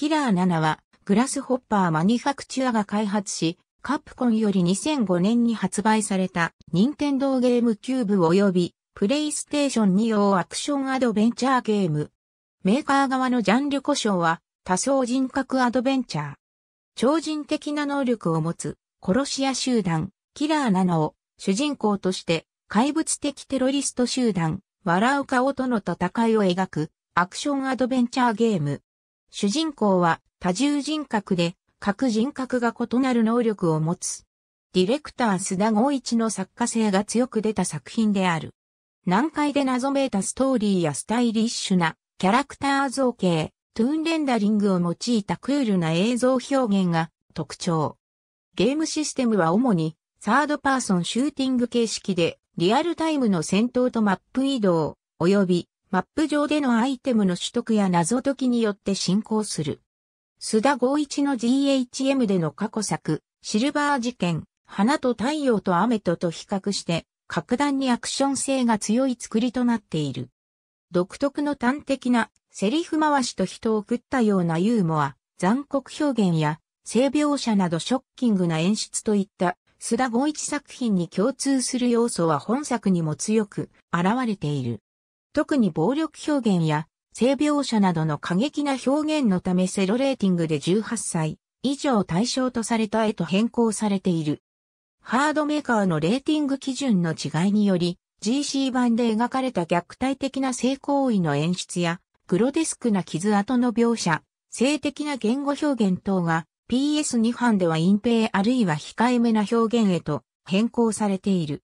キラー7は、グラスホッパーマニファクチュアが開発し、カプコンより2005年に発売された、任天堂ゲームキューブ及び、プレイステーション2用アクションアドベンチャーゲーム。メーカー側のジャンル故障は、多層人格アドベンチャー。超人的な能力を持つ、殺し屋集団、キラー7を、主人公として、怪物的テロリスト集団、笑う顔との戦いを描く、アクションアドベンチャーゲーム。主人公は多重人格で各人格が異なる能力を持つ。ディレクター須田豪一の作家性が強く出た作品である。難解で謎めいたストーリーやスタイリッシュなキャラクター造形、トゥーンレンダリングを用いたクールな映像表現が特徴。ゲームシステムは主にサードパーソンシューティング形式でリアルタイムの戦闘とマップ移動及びマップ上でのアイテムの取得や謎解きによって進行する。須田豪一の GHM での過去作、シルバー事件、花と太陽と雨とと比較して、格段にアクション性が強い作りとなっている。独特の端的なセリフ回しと人を食ったようなユーモア、残酷表現や性描写などショッキングな演出といった須田豪一作品に共通する要素は本作にも強く現れている。特に暴力表現や性描写などの過激な表現のためセロレーティングで18歳以上対象とされた絵と変更されている。ハードメーカーのレーティング基準の違いにより GC 版で描かれた虐待的な性行為の演出やグロデスクな傷跡の描写、性的な言語表現等が PS2 版では隠蔽あるいは控えめな表現へと変更されている。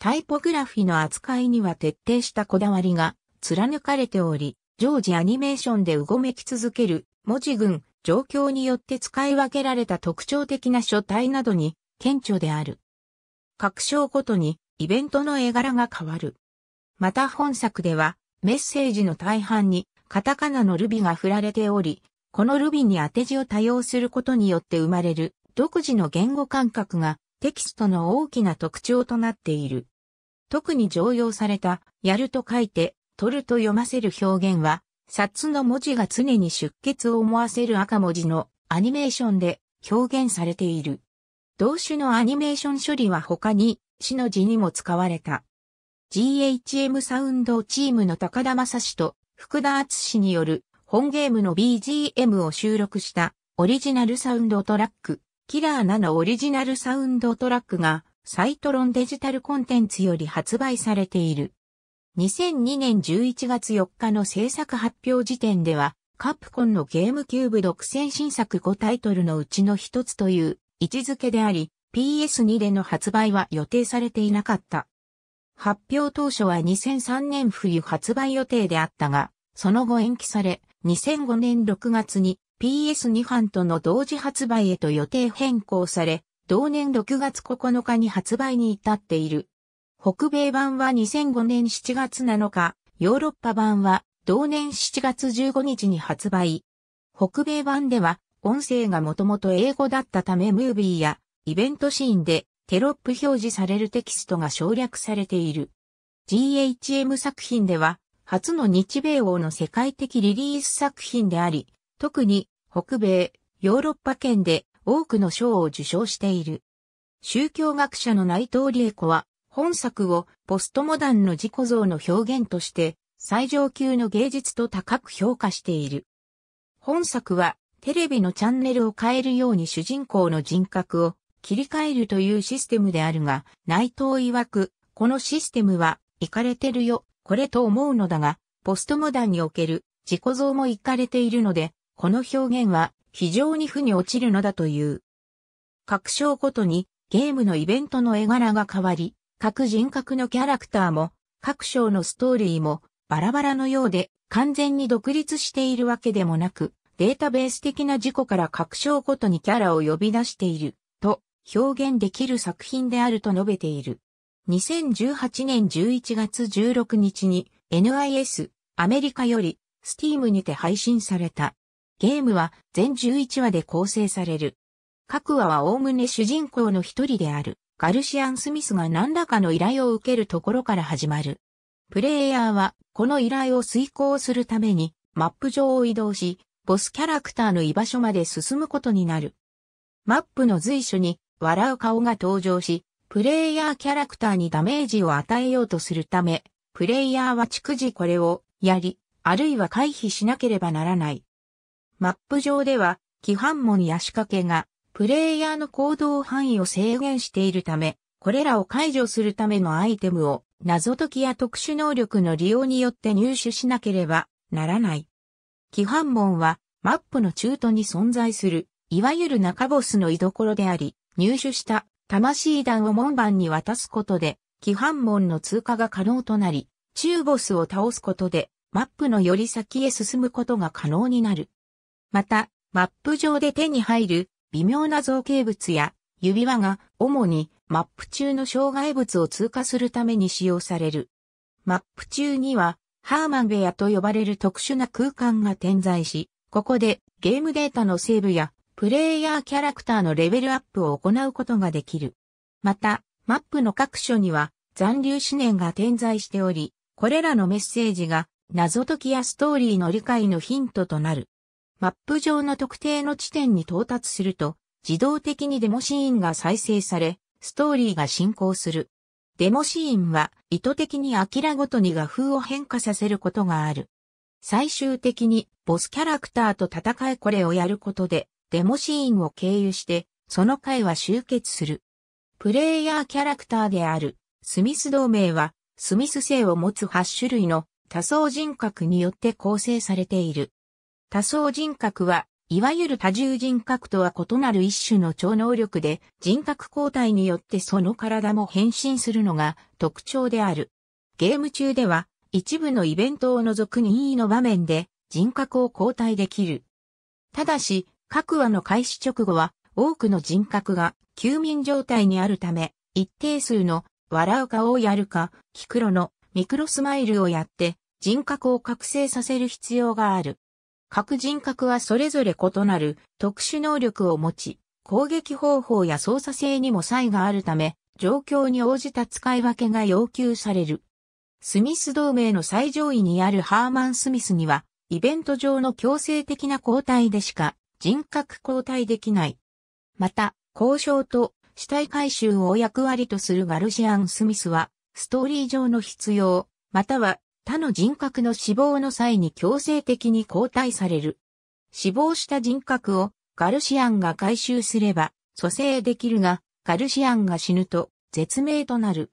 タイポグラフィの扱いには徹底したこだわりが貫かれており、常時アニメーションでうごめき続ける文字群、状況によって使い分けられた特徴的な書体などに顕著である。各章ごとにイベントの絵柄が変わる。また本作ではメッセージの大半にカタカナのルビが振られており、このルビに当て字を多用することによって生まれる独自の言語感覚がテキストの大きな特徴となっている。特に常用された、やると書いて、取ると読ませる表現は、札の文字が常に出血を思わせる赤文字のアニメーションで表現されている。動詞のアニメーション処理は他に、死の字にも使われた。GHM サウンドチームの高田正史と福田敦史による本ゲームの BGM を収録したオリジナルサウンドトラックキラーなのオリジナルサウンドトラックがサイトロンデジタルコンテンツより発売されている。2002年11月4日の制作発表時点では、カプコンのゲームキューブ独占新作5タイトルのうちの一つという位置づけであり、PS2 での発売は予定されていなかった。発表当初は2003年冬発売予定であったが、その後延期され、2005年6月に PS2 版との同時発売へと予定変更され、同年6月9日に発売に至っている。北米版は2005年7月7日、ヨーロッパ版は同年7月15日に発売。北米版では音声がもともと英語だったためムービーやイベントシーンでテロップ表示されるテキストが省略されている。GHM 作品では初の日米王の世界的リリース作品であり、特に北米、ヨーロッパ圏で多くの賞を受賞している。宗教学者の内藤理恵子は本作をポストモダンの自己像の表現として最上級の芸術と高く評価している。本作はテレビのチャンネルを変えるように主人公の人格を切り替えるというシステムであるが、内藤曰く、このシステムは、いかれてるよ、これと思うのだが、ポストモダンにおける自己像もいかれているので、この表現は非常に負に落ちるのだという。各章ごとにゲームのイベントの絵柄が変わり、各人格のキャラクターも、各章のストーリーもバラバラのようで完全に独立しているわけでもなく、データベース的な事故から各章ごとにキャラを呼び出していると表現できる作品であると述べている。2018年11月16日に NIS アメリカより Steam にて配信された。ゲームは全11話で構成される。各話は概ね主人公の一人であるガルシアン・スミスが何らかの依頼を受けるところから始まる。プレイヤーはこの依頼を遂行するためにマップ上を移動し、ボスキャラクターの居場所まで進むことになる。マップの随所に笑う顔が登場し、プレイヤーキャラクターにダメージを与えようとするため、プレイヤーは逐次これをやり、あるいは回避しなければならない。マップ上では、規範門や仕掛けが、プレイヤーの行動範囲を制限しているため、これらを解除するためのアイテムを、謎解きや特殊能力の利用によって入手しなければならない。規範門は、マップの中途に存在する、いわゆる中ボスの居所であり、入手した魂弾を門番に渡すことで、規範門の通過が可能となり、中ボスを倒すことで、マップのより先へ進むことが可能になる。また、マップ上で手に入る微妙な造形物や指輪が主にマップ中の障害物を通過するために使用される。マップ中にはハーマンェアと呼ばれる特殊な空間が点在し、ここでゲームデータのセーブやプレイヤーキャラクターのレベルアップを行うことができる。また、マップの各所には残留思念が点在しており、これらのメッセージが謎解きやストーリーの理解のヒントとなる。マップ上の特定の地点に到達すると、自動的にデモシーンが再生され、ストーリーが進行する。デモシーンは意図的にアキラごとに画風を変化させることがある。最終的にボスキャラクターと戦いこれをやることでデモシーンを経由してその回は集結する。プレイヤーキャラクターであるスミス同盟はスミス性を持つ8種類の多層人格によって構成されている。多層人格は、いわゆる多重人格とは異なる一種の超能力で、人格交代によってその体も変身するのが特徴である。ゲーム中では、一部のイベントを除く任意の場面で、人格を交代できる。ただし、各話の開始直後は、多くの人格が休眠状態にあるため、一定数の笑う顔をやるか、キクロのミクロスマイルをやって人格を覚醒させる必要がある。各人格はそれぞれ異なる特殊能力を持ち、攻撃方法や操作性にも差異があるため、状況に応じた使い分けが要求される。スミス同盟の最上位にあるハーマン・スミスには、イベント上の強制的な交代でしか人格交代できない。また、交渉と死体回収を役割とするガルシアン・スミスは、ストーリー上の必要、または他の人格の死亡の際に強制的に交代される。死亡した人格をガルシアンが回収すれば蘇生できるが、ガルシアンが死ぬと絶命となる。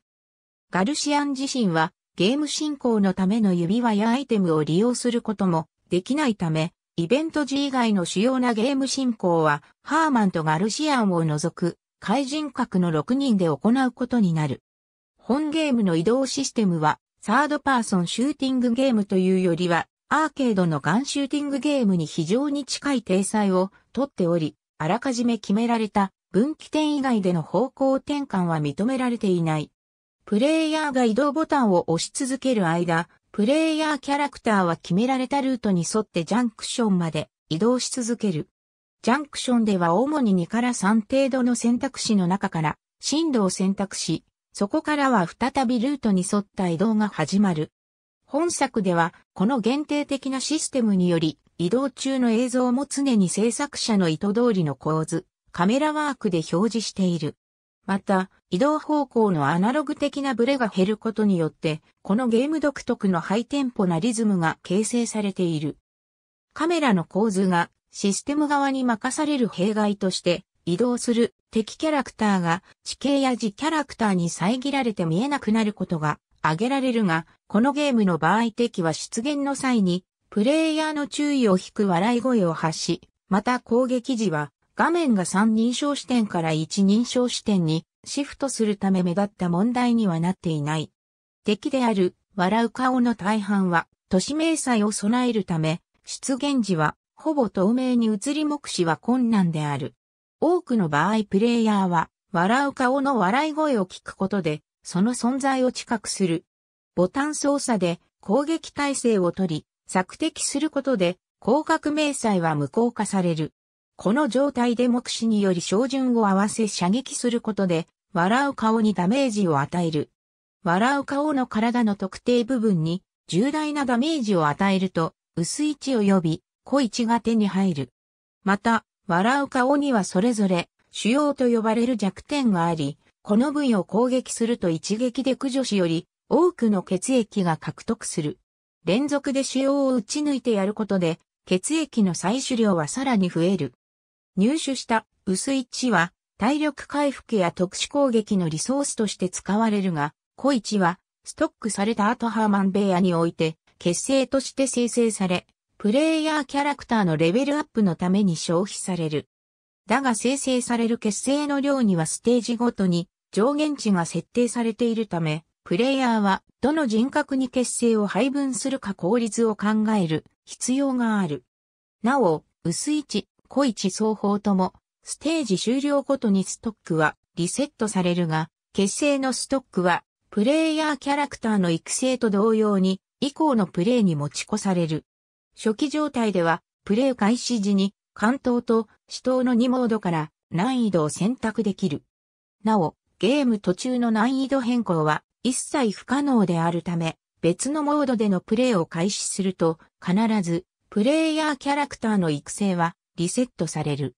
ガルシアン自身はゲーム進行のための指輪やアイテムを利用することもできないため、イベント時以外の主要なゲーム進行は、ハーマンとガルシアンを除く、怪人格の6人で行うことになる。本ゲームの移動システムは、サードパーソンシューティングゲームというよりは、アーケードのガンシューティングゲームに非常に近い体裁をとっており、あらかじめ決められた分岐点以外での方向転換は認められていない。プレイヤーが移動ボタンを押し続ける間、プレイヤーキャラクターは決められたルートに沿ってジャンクションまで移動し続ける。ジャンクションでは主に2から3程度の選択肢の中から進路を選択し、そこからは再びルートに沿った移動が始まる。本作では、この限定的なシステムにより、移動中の映像も常に制作者の意図通りの構図、カメラワークで表示している。また、移動方向のアナログ的なブレが減ることによって、このゲーム独特のハイテンポなリズムが形成されている。カメラの構図がシステム側に任される弊害として移動する敵キャラクターが地形や字キャラクターに遮られて見えなくなることが挙げられるが、このゲームの場合敵は出現の際に、プレイヤーの注意を引く笑い声を発し、また攻撃時は画面が3人称視点から1人称視点にシフトするため目立った問題にはなっていない。敵である笑う顔の大半は都市迷彩を備えるため、出現時はほぼ透明に移り目視は困難である。多くの場合プレイヤーは、笑う顔の笑い声を聞くことで、その存在を知覚する。ボタン操作で攻撃体制を取り、索敵することで、広角迷彩は無効化される。この状態で目視により照準を合わせ射撃することで、笑う顔にダメージを与える。笑う顔の体の特定部分に重大なダメージを与えると、薄い血を呼び、小置が手に入る。また、笑う顔にはそれぞれ、腫瘍と呼ばれる弱点があり、この部位を攻撃すると一撃で駆除しより、多くの血液が獲得する。連続で腫瘍を打ち抜いてやることで、血液の採取量はさらに増える。入手した薄い血は、体力回復や特殊攻撃のリソースとして使われるが、濃いは、ストックされた後ハーマンベアにおいて、血清として生成され、プレイヤーキャラクターのレベルアップのために消費される。だが生成される結成の量にはステージごとに上限値が設定されているため、プレイヤーはどの人格に結成を配分するか効率を考える必要がある。なお、薄置、濃1双方とも、ステージ終了ごとにストックはリセットされるが、結成のストックは、プレイヤーキャラクターの育成と同様に、以降のプレイに持ち越される。初期状態では、プレイ開始時に、関東と死闘の2モードから難易度を選択できる。なお、ゲーム途中の難易度変更は一切不可能であるため、別のモードでのプレイを開始すると、必ず、プレイヤーキャラクターの育成はリセットされる。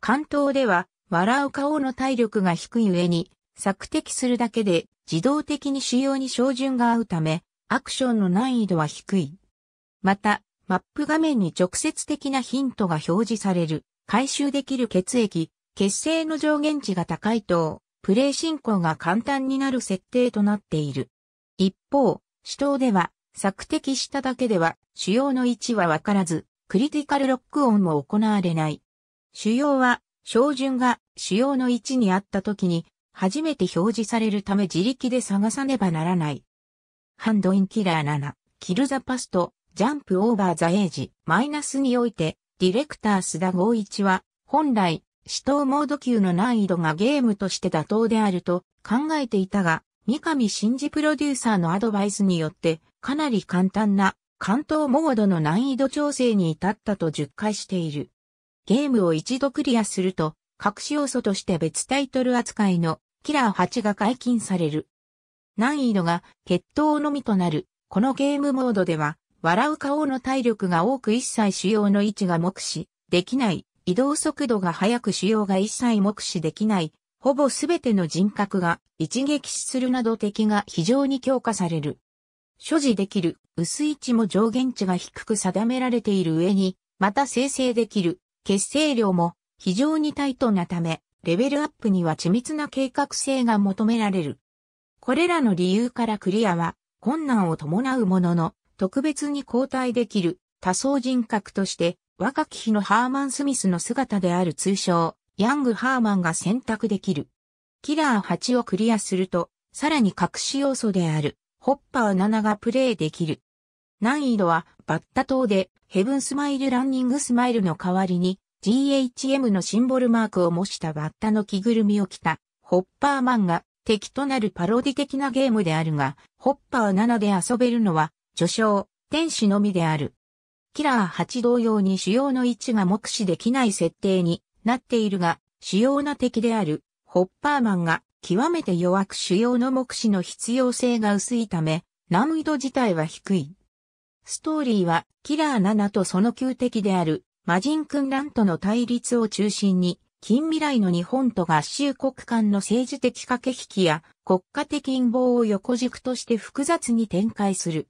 関東では、笑う顔の体力が低い上に、索敵するだけで自動的に主要に照準が合うため、アクションの難易度は低い。また、マップ画面に直接的なヒントが表示される、回収できる血液、血清の上限値が高いと、プレイ進行が簡単になる設定となっている。一方、主刀では、索敵しただけでは、主要の位置はわからず、クリティカルロックオンも行われない。主要は、照準が主要の位置にあった時に、初めて表示されるため自力で探さねばならない。ハンドインキラー7、キルザパスト、ジャンプオーバーザエイジ、マイナスにおいて、ディレクター須田豪一は、本来、死闘モード級の難易度がゲームとして妥当であると考えていたが、三上真二プロデューサーのアドバイスによって、かなり簡単な関東モードの難易度調整に至ったと10回している。ゲームを一度クリアすると、隠し要素として別タイトル扱いのキラー8が解禁される。難易度が決闘のみとなる、このゲームモードでは、笑う顔の体力が多く一切腫瘍の位置が目視できない、移動速度が速く腫瘍が一切目視できない、ほぼすべての人格が一撃死するなど敵が非常に強化される。所持できる薄い置も上限値が低く定められている上に、また生成できる結成量も非常にタイトなため、レベルアップには緻密な計画性が求められる。これらの理由からクリアは困難を伴うものの、特別に交代できる多層人格として若き日のハーマン・スミスの姿である通称、ヤング・ハーマンが選択できる。キラー8をクリアすると、さらに隠し要素である、ホッパー7がプレイできる。難易度は、バッタ島で、ヘブンスマイルランニングスマイルの代わりに、GHM のシンボルマークを模したバッタの着ぐるみを着た、ホッパーマンが敵となるパロディ的なゲームであるが、ホッパー7で遊べるのは、序章、天使のみである。キラー8同様に主要の位置が目視できない設定になっているが、主要な敵であるホッパーマンが極めて弱く主要の目視の必要性が薄いため、難易度自体は低い。ストーリーはキラー7とその旧敵である魔人君乱との対立を中心に、近未来の日本と合衆国間の政治的駆け引きや国家的陰謀を横軸として複雑に展開する。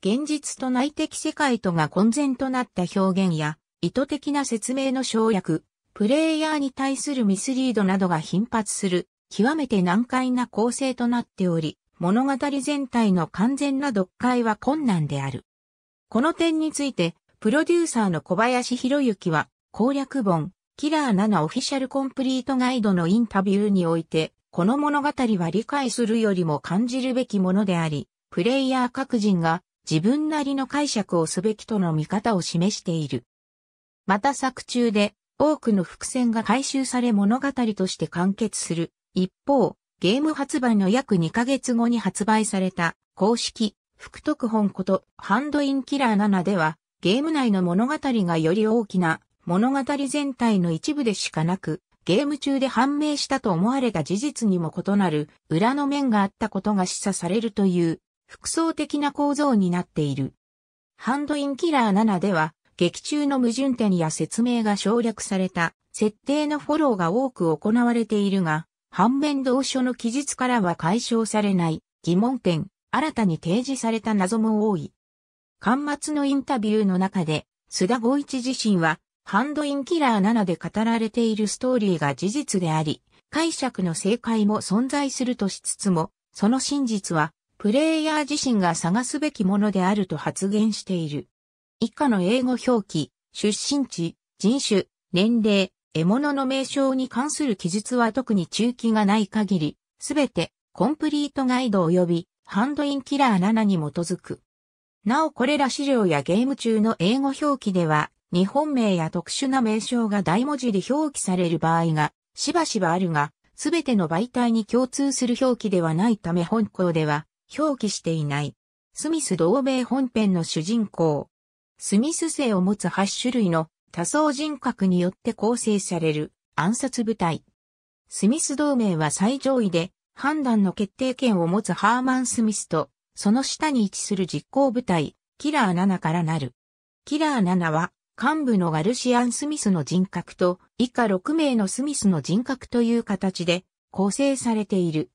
現実と内的世界とが混然となった表現や、意図的な説明の省略、プレイヤーに対するミスリードなどが頻発する、極めて難解な構成となっており、物語全体の完全な読解は困難である。この点について、プロデューサーの小林博之は、攻略本、キラー7オフィシャルコンプリートガイドのインタビューにおいて、この物語は理解するよりも感じるべきものであり、プレイヤー各人が自分なりの解釈をすべきとの見方を示している。また作中で多くの伏線が回収され物語として完結する。一方、ゲーム発売の約2ヶ月後に発売された公式、福徳本ことハンドインキラー7では、ゲーム内の物語がより大きな物語全体の一部でしかなく、ゲーム中で判明したと思われた事実にも異なる裏の面があったことが示唆されるという複層的な構造になっている。ハンドインキラー7では、劇中の矛盾点や説明が省略された、設定のフォローが多く行われているが、反面同書の記述からは解消されない疑問点、新たに提示された謎も多い。端末のインタビューの中で、須田豪一自身は、ハンドインキラー7で語られているストーリーが事実であり、解釈の正解も存在するとしつつも、その真実はプレイヤー自身が探すべきものであると発言している。以下の英語表記、出身地、人種、年齢、獲物の名称に関する記述は特に中期がない限り、すべてコンプリートガイド及びハンドインキラー7に基づく。なおこれら資料やゲーム中の英語表記では、日本名や特殊な名称が大文字で表記される場合がしばしばあるが、すべての媒体に共通する表記ではないため本校では、表記していない。スミス同盟本編の主人公。スミス性を持つ8種類の多層人格によって構成される暗殺部隊。スミス同盟は最上位で判断の決定権を持つハーマン・スミスとその下に位置する実行部隊、キラー7からなる。キラー7は幹部のガルシアン・スミスの人格と以下6名のスミスの人格という形で構成されている。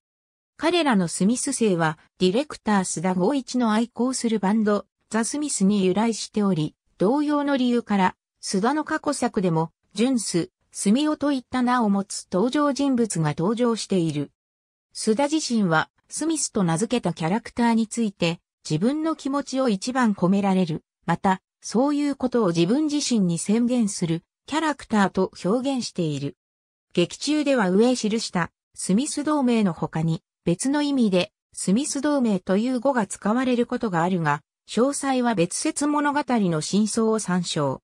彼らのスミス星は、ディレクター須田剛一の愛好するバンド、ザ・スミスに由来しており、同様の理由から、須田の過去作でも、ジュンス、スミオといった名を持つ登場人物が登場している。須田自身は、スミスと名付けたキャラクターについて、自分の気持ちを一番込められる。また、そういうことを自分自身に宣言する、キャラクターと表現している。劇中では上記した、スミス同盟の他に、別の意味で、スミス同盟という語が使われることがあるが、詳細は別説物語の真相を参照。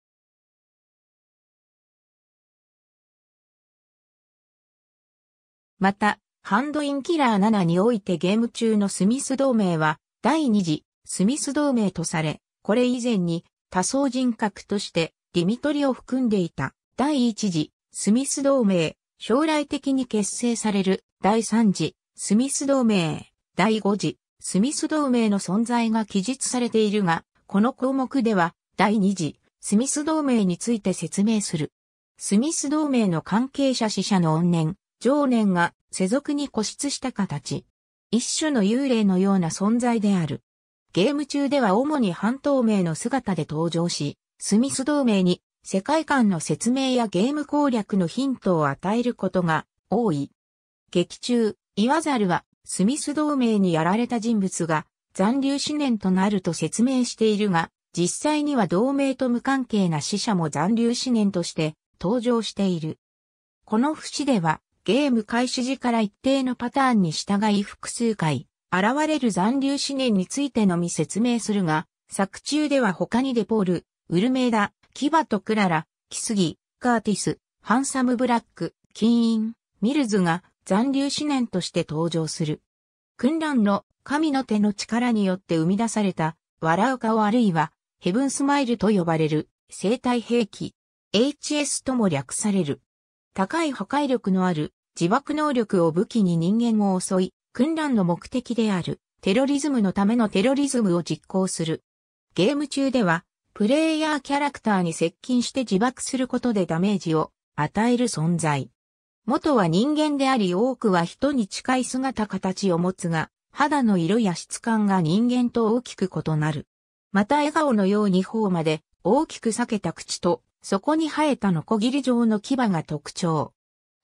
また、ハンドインキラー7においてゲーム中のスミス同盟は、第二次、スミス同盟とされ、これ以前に、多層人格として、ディミトリを含んでいた、第一次、スミス同盟、将来的に結成される、第三次、スミス同盟、第5次、スミス同盟の存在が記述されているが、この項目では、第2次、スミス同盟について説明する。スミス同盟の関係者死者の怨念、情念が世俗に固執した形。一種の幽霊のような存在である。ゲーム中では主に半透明の姿で登場し、スミス同盟に世界観の説明やゲーム攻略のヒントを与えることが多い。劇中、言わざるは、スミス同盟にやられた人物が、残留思念となると説明しているが、実際には同盟と無関係な死者も残留思念として登場している。この節では、ゲーム開始時から一定のパターンに従い複数回、現れる残留思念についてのみ説明するが、作中では他にデポール、ウルメーダ、キバとクララ、キスギ、カーティス、ハンサムブラック、キーン、ミルズが残留思念として登場する。訓練の神の手の力によって生み出された、笑う顔あるいは、ヘブンスマイルと呼ばれる生体兵器、HS とも略される。高い破壊力のある自爆能力を武器に人間を襲い、訓練の目的であるテロリズムのためのテロリズムを実行する。ゲーム中では、プレイヤーキャラクターに接近して自爆することでダメージを与える存在。元は人間であり多くは人に近い姿形を持つが、肌の色や質感が人間と大きく異なる。また笑顔のように頬まで大きく裂けた口と、そこに生えたノコギリ状の牙が特徴。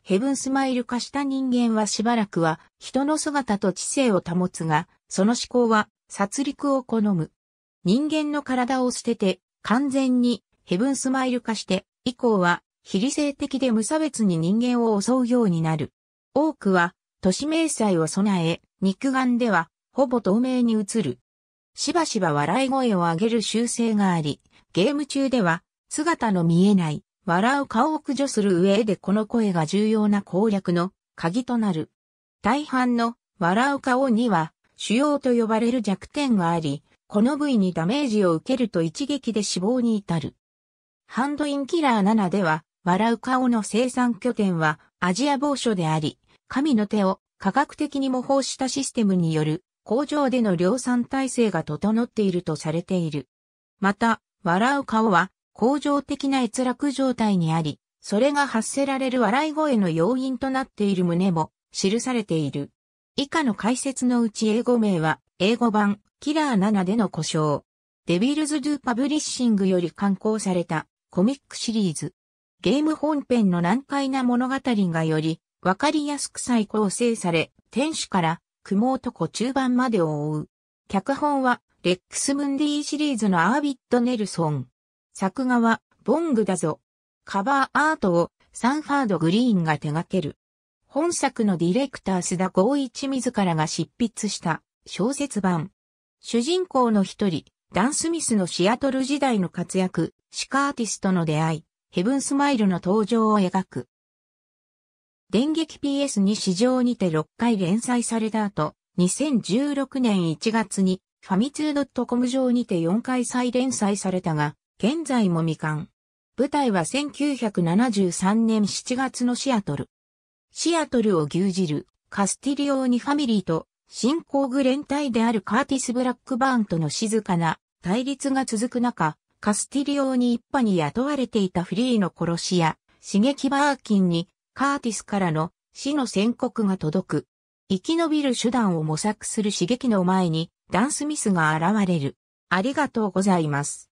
ヘブンスマイル化した人間はしばらくは人の姿と知性を保つが、その思考は殺戮を好む。人間の体を捨てて完全にヘブンスマイル化して、以降は非理性的で無差別に人間を襲うようになる。多くは、都市迷彩を備え、肉眼では、ほぼ透明に映る。しばしば笑い声を上げる習性があり、ゲーム中では、姿の見えない、笑う顔を駆除する上でこの声が重要な攻略の鍵となる。大半の笑う顔には、腫瘍と呼ばれる弱点があり、この部位にダメージを受けると一撃で死亡に至る。ハンドインキラー7では、笑う顔の生産拠点はアジア某所であり、神の手を科学的に模倣したシステムによる工場での量産体制が整っているとされている。また、笑う顔は恒常的な閲楽状態にあり、それが発せられる笑い声の要因となっている旨も記されている。以下の解説のうち英語名は英語版キラー7での故障。デビルズ・ドゥ・パブリッシングより刊行されたコミックシリーズ。ゲーム本編の難解な物語がより、わかりやすく再構成され、天使から、雲男中盤までを追う。脚本は、レックス・ムンディーシリーズのアービッド・ネルソン。作画は、ボングだぞ。カバーアートを、サンファード・グリーンが手掛ける。本作のディレクター須田剛一自らが執筆した小説版。主人公の一人、ダン・スミスのシアトル時代の活躍、シカアーティストの出会い、ヘブンスマイルの登場を描く。電撃 PS に市場にて6回連載された後、2016年1月にファミツー .com 上にて4回再連載されたが、現在も未完。舞台は1973年7月のシアトル。シアトルを牛耳るカスティリオーニファミリーと新興グ連隊であるカーティス・ブラックバーンとの静かな対立が続く中、カスティリオーニ一派に雇われていたフリーの殺し屋、刺激バーキンにカーティスからの死の宣告が届く。生き延びる手段を模索する刺激の前にダンスミスが現れる。ありがとうございます。